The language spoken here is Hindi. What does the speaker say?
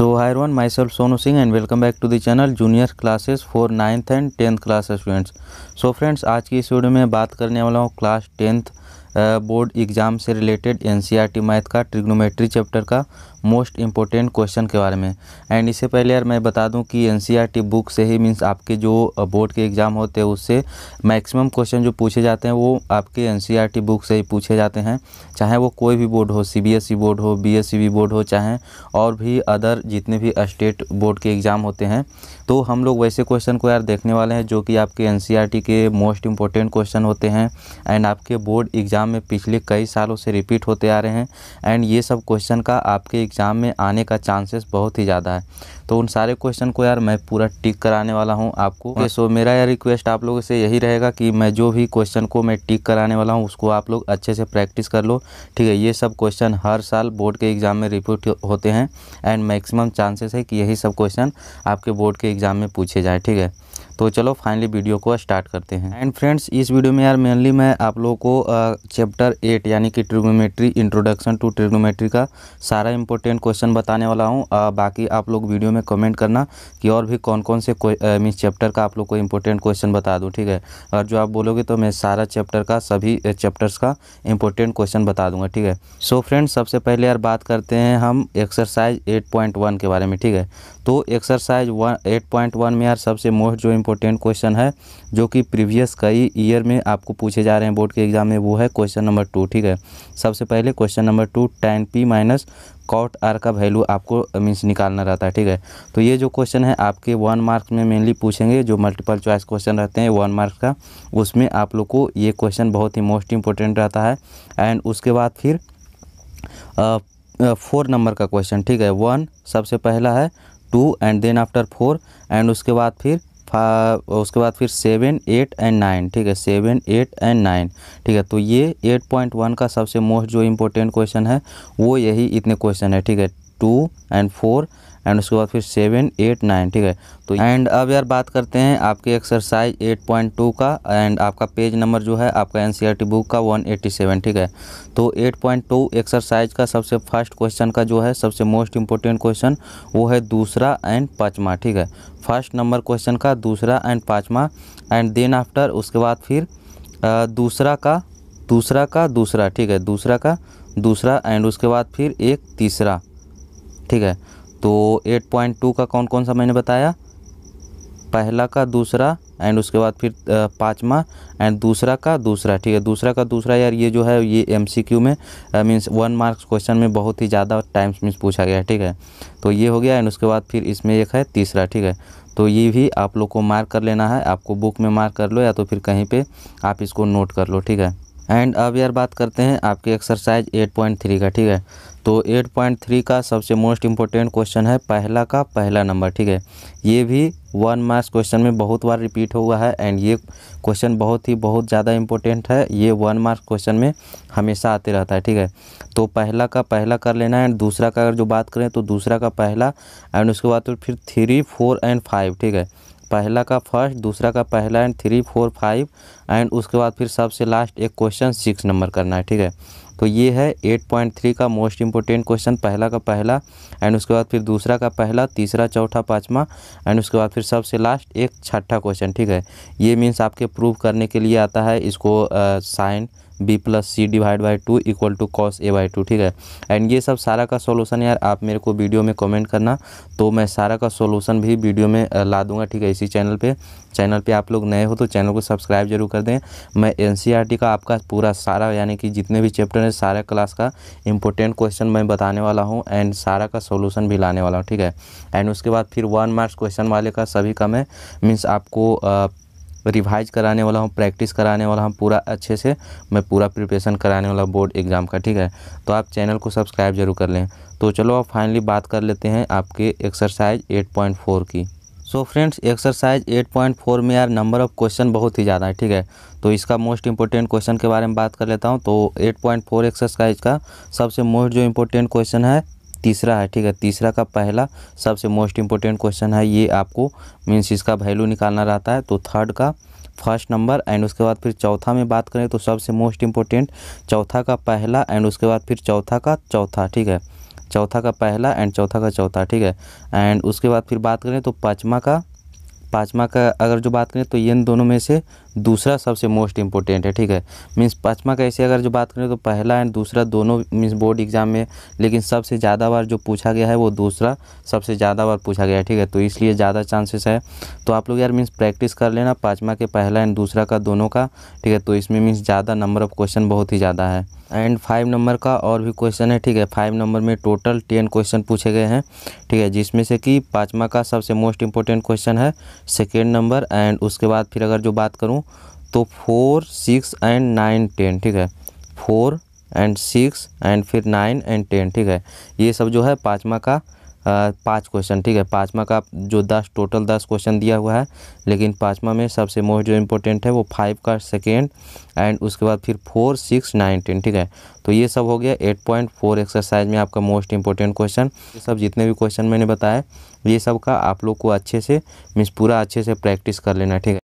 So hi one myself Sonu Singh and welcome back to the channel junior classes for ninth and tenth class students so friends आज की इस वीडियो में बात करने वाला हूँ क्लास टेंथ बोर्ड एग्जाम से related N C R T math का ट्रिग्नोमेट्री चैप्टर का मोस्ट इम्पोर्टेंट क्वेश्चन के बारे में एंड इससे पहले यार मैं बता दूं कि एन बुक e से ही मीन्स आपके जो बोर्ड के एग्ज़ाम होते हैं उससे मैक्सिमम क्वेश्चन जो पूछे जाते हैं वो आपके एन बुक e से ही पूछे जाते हैं चाहे वो कोई भी बोर्ड हो सी बोर्ड e हो बी बोर्ड हो चाहे और भी अदर जितने भी स्टेट बोर्ड के एग्ज़ाम होते हैं तो हम लोग वैसे क्वेश्चन को यार देखने वाले हैं जो कि आपके एन के मोस्ट इम्पोर्टेंट क्वेश्चन होते हैं एंड आपके बोर्ड एग्ज़ाम में पिछले कई सालों से रिपीट होते आ रहे हैं एंड ये सब क्वेश्चन का आपके एग्ज़ाम में आने का चांसेस बहुत ही ज़्यादा है तो उन सारे क्वेश्चन को यार मैं पूरा टिक कराने वाला हूँ आपको सो हाँ। सो मेरा यार रिक्वेस्ट आप लोगों से यही रहेगा कि मैं जो भी क्वेश्चन को मैं टिक कराने वाला हूँ उसको आप लोग अच्छे से प्रैक्टिस कर लो ठीक है ये सब क्वेश्चन हर साल बोर्ड के एग्ज़ाम में रिपीट होते हैं एंड मैक्सिमम चांसेस है कि यही सब क्वेश्चन आपके बोर्ड के एग्ज़ाम में पूछे जाए ठीक है तो चलो फाइनली वीडियो को स्टार्ट करते हैं एंड फ्रेंड्स इस वीडियो में यार मेनली मैं आप लोगों को चैप्टर एट यानी कि ट्रिग्नोमेट्री इंट्रोडक्शन टू ट्रिग्नोमेट्री का सारा इंपॉर्टेंट क्वेश्चन बताने वाला हूँ बाकी आप लोग वीडियो में कमेंट करना कि और भी कौन कौन से मीन चैप्टर का आप लोग को इंपॉर्टेंट क्वेश्चन बता दूँ ठीक है और जो आप बोलोगे तो मैं सारा चैप्टर का सभी चैप्टर्स का इंपॉर्टेंट क्वेश्चन बता दूंगा ठीक है सो फ्रेंड्स सबसे पहले यार बात करते हैं हम एक्सरसाइज एट के बारे में ठीक है तो एक्सरसाइज वन वन में यार सबसे मोस्ट जो इंपॉर्टेंट क्वेश्चन है जो कि प्रीवियस कई ईयर में आपको पूछे जा रहे हैं बोर्ड के एग्जाम में वो है क्वेश्चन नंबर टू ठीक है सबसे पहले question number two tan P minus cot R का वैल्यू आपको मीन्स uh, निकालना रहता है ठीक है तो ये जो क्वेश्चन है आपके वन मार्क में मेनली पूछेंगे जो मल्टीपल चॉइस क्वेश्चन रहते हैं वन मार्क का उसमें आप लोग को ये क्वेश्चन बहुत ही मोस्ट इंपॉर्टेंट रहता है एंड उसके बाद फिर फोर uh, नंबर uh, का क्वेश्चन ठीक है वन सबसे पहला है two and then after four and उसके बाद फिर उसके बाद फिर सेवन एट एंड नाइन ठीक है सेवन एट एंड नाइन ठीक है तो ये एट पॉइंट वन का सबसे मोस्ट जो इम्पोर्टेंट क्वेश्चन है वो यही इतने क्वेश्चन है ठीक है टू एंड फोर एंड उसके बाद फिर सेवन एट नाइन ठीक है तो एंड अब यार बात करते हैं आपके एक्सरसाइज एट पॉइंट टू का एंड आपका पेज नंबर जो है आपका एन बुक e का वन एट्टी सेवन ठीक है तो एट पॉइंट टू एक्सरसाइज का सबसे फर्स्ट क्वेश्चन का जो है सबसे मोस्ट इंपॉर्टेंट क्वेश्चन वो है दूसरा एंड पाँचवा ठीक है फर्स्ट नंबर क्वेश्चन का दूसरा एंड पाँचवा एंड देन आफ्टर उसके बाद फिर आ, दूसरा का दूसरा का दूसरा ठीक है दूसरा का दूसरा एंड उसके बाद फिर एक तीसरा ठीक है तो 8.2 का कौन कौन सा मैंने बताया पहला का दूसरा एंड उसके बाद फिर पाँचवा एंड दूसरा का दूसरा ठीक है दूसरा का दूसरा यार ये जो है ये एमसीक्यू में मीन्स वन मार्क्स क्वेश्चन में बहुत ही ज़्यादा टाइम्स मीन्स पूछा गया है ठीक है तो ये हो गया एंड उसके बाद फिर इसमें एक है तीसरा ठीक है तो ये भी आप लोग को मार्क कर लेना है आपको बुक में मार्क कर लो या तो फिर कहीं पर आप इसको नोट कर लो ठीक है एंड अब यार बात करते हैं आपकी एक्सरसाइज 8.3 का ठीक है तो 8.3 का सबसे मोस्ट इम्पोर्टेंट क्वेश्चन है पहला का पहला नंबर ठीक है ये भी वन मार्क्स क्वेश्चन में बहुत बार रिपीट हुआ है एंड ये क्वेश्चन बहुत ही बहुत ज़्यादा इम्पोर्टेंट है ये वन मार्क्स क्वेश्चन में हमेशा आते रहता है ठीक है तो पहला का पहला कर लेना है एंड दूसरा का अगर जो बात करें तो दूसरा का पहला एंड उसके बाद तो फिर थ्री फोर एंड फाइव ठीक है पहला का फर्स्ट दूसरा का पहला and three four five and उसके बाद फिर सबसे लास्ट एक क्वेश्चन सिक्स नंबर करना है ठीक है तो ये है एट पॉइंट थ्री का मोस्ट इम्पोर्टेंट क्वेश्चन पहला का पहला एंड उसके बाद फिर दूसरा का पहला तीसरा चौथा पाँचवा एंड उसके बाद फिर सबसे लास्ट एक छठा क्वेश्चन ठीक है ये मीन्स आपके प्रूव करने के लिए आता है इसको sin B plus C divide by two equal to cos A by two ठीक है एंड ये सब सारा का सोल्यूशन यार आप मेरे को वीडियो में कमेंट करना तो मैं सारा का सोल्यूशन भी वीडियो में ला दूंगा ठीक है इसी चैनल पे चैनल पे आप लोग नए हो तो चैनल को सब्सक्राइब जरूर कर दें मैं एन का आपका पूरा सारा यानी कि जितने भी चैप्टर हैं सारा क्लास का इंपॉर्टेंट क्वेश्चन मैं बताने वाला हूँ एंड सारा का सोल्यूशन भी लाने वाला हूँ ठीक है एंड उसके बाद फिर वन मार्क्स क्वेश्चन वाले का सभी का मैं मीन्स आपको आ, रिवाइज कराने वाला हूँ प्रैक्टिस कराने वाला हूँ पूरा अच्छे से मैं पूरा प्रिपरेशन कराने वाला बोर्ड एग्ज़ाम का ठीक है तो आप चैनल को सब्सक्राइब जरूर कर लें तो चलो आप फाइनली बात कर लेते हैं आपके एक्सरसाइज 8.4 की सो फ्रेंड्स एक्सरसाइज 8.4 में यार नंबर ऑफ़ क्वेश्चन बहुत ही ज़्यादा है ठीक है तो इसका मोस्ट इंपॉर्टेंट क्वेश्चन के बारे में बात कर लेता हूँ तो 8.4 एक्सरसाइज का सबसे मोस्ट जो इम्पोर्टेंट क्वेश्चन है तीसरा है ठीक है तीसरा का पहला सबसे मोस्ट इंपॉर्टेंट क्वेश्चन है ये आपको मीन्स इसका वैल्यू निकालना रहता है तो थर्ड का फर्स्ट नंबर एंड उसके बाद फिर चौथा में बात करें तो सबसे मोस्ट इंपॉर्टेंट चौथा का पहला एंड उसके बाद फिर चौथा का चौथा ठीक है चौथा का पहला एंड चौथा का चौथा ठीक है एंड उसके बाद फिर बात करें तो पाँचवा का पाँचवा का अगर जो बात करें तो इन दोनों में से दूसरा सबसे मोस्ट इम्पोर्टेंट है ठीक है मीन्स पाँचवा का ऐसे अगर जो बात करें तो पहला एंड दूसरा दोनों मीन्स बोर्ड एग्जाम में लेकिन सबसे ज़्यादा बार जो पूछा गया है वो दूसरा सबसे ज़्यादा बार पूछा गया है ठीक है तो इसलिए ज़्यादा चांसेस है तो आप लोग यार मीन्स प्रैक्टिस कर लेना पाँचवा के पहला एंड दूसरा का दोनों का ठीक है तो इसमें मीन्स ज़्यादा नंबर ऑफ क्वेश्चन बहुत ही ज़्यादा है एंड फाइव नंबर का और भी क्वेश्चन है ठीक है फाइव नंबर में टोटल टेन क्वेश्चन पूछे गए हैं ठीक है जिसमें से कि पाँचवा का सबसे मोस्ट इंपॉर्टेंट क्वेश्चन है सेकेंड नंबर एंड उसके बाद फिर अगर जो बात करूँ तो four six and nine ten ठीक है फोर एंड सिक्स एंड फिर नाइन एंड टेन ठीक है ये सब जो है पाँचवा का पाँच क्वेश्चन ठीक है पाँचवा का जो दस टोटल दस क्वेश्चन दिया हुआ है लेकिन पाँचवा में सबसे मोस्ट जो इम्पोर्टेंट है वो फाइव का सेकेंड एंड उसके बाद फिर फोर सिक्स नाइन ठीक है तो ये सब हो गया एट पॉइंट फोर एक्सरसाइज में आपका मोस्ट इम्पोर्टेंट क्वेश्चन ये सब जितने भी क्वेश्चन मैंने बताया ये सब का आप लोग को अच्छे से मीन्स पूरा अच्छे से प्रैक्टिस कर लेना ठीक है